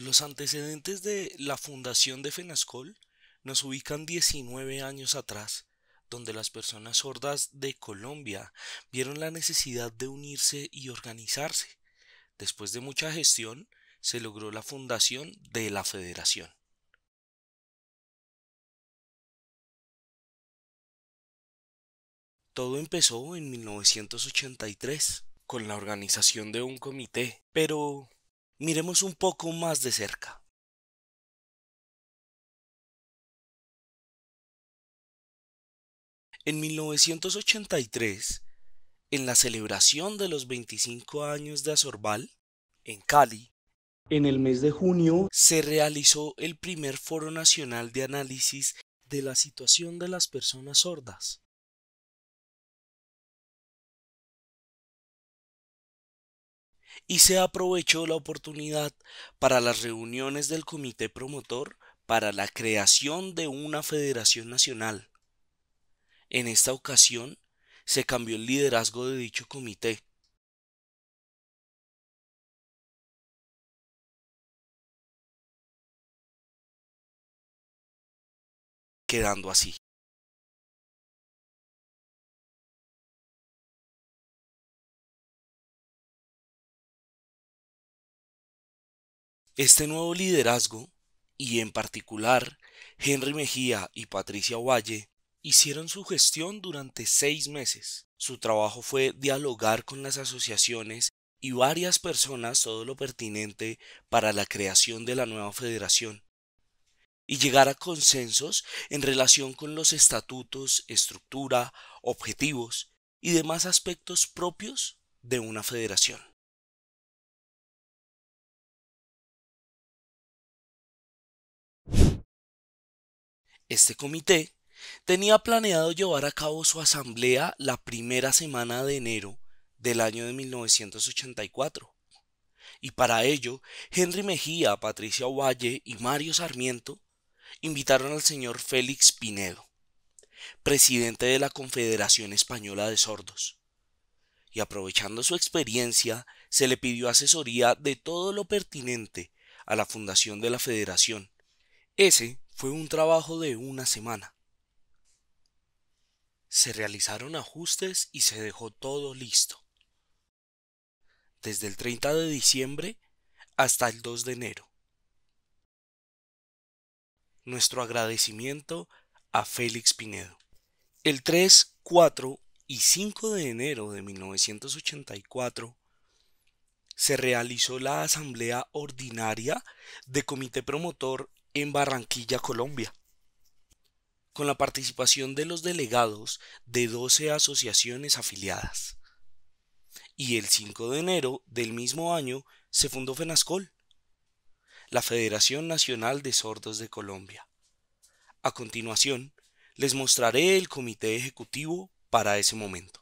Los antecedentes de la fundación de FENASCOL nos ubican 19 años atrás, donde las personas sordas de Colombia vieron la necesidad de unirse y organizarse. Después de mucha gestión, se logró la fundación de la federación. Todo empezó en 1983, con la organización de un comité, pero miremos un poco más de cerca. En 1983, en la celebración de los 25 años de Azorbal, en Cali, en el mes de junio se realizó el primer Foro Nacional de Análisis de la Situación de las Personas Sordas, y se aprovechó la oportunidad para las reuniones del comité promotor para la creación de una federación nacional. En esta ocasión se cambió el liderazgo de dicho comité, quedando así. Este nuevo liderazgo, y en particular Henry Mejía y Patricia Valle, hicieron su gestión durante seis meses. Su trabajo fue dialogar con las asociaciones y varias personas todo lo pertinente para la creación de la nueva federación y llegar a consensos en relación con los estatutos, estructura, objetivos y demás aspectos propios de una federación. Este comité tenía planeado llevar a cabo su asamblea la primera semana de enero del año de 1984. Y para ello, Henry Mejía, Patricia Ovalle y Mario Sarmiento invitaron al señor Félix Pinedo, presidente de la Confederación Española de Sordos. Y aprovechando su experiencia, se le pidió asesoría de todo lo pertinente a la fundación de la federación. Ese fue un trabajo de una semana. Se realizaron ajustes y se dejó todo listo. Desde el 30 de diciembre hasta el 2 de enero. Nuestro agradecimiento a Félix Pinedo. El 3, 4 y 5 de enero de 1984 se realizó la asamblea ordinaria de comité promotor en Barranquilla, Colombia, con la participación de los delegados de 12 asociaciones afiliadas. Y el 5 de enero del mismo año se fundó FENASCOL, la Federación Nacional de Sordos de Colombia. A continuación, les mostraré el comité ejecutivo para ese momento.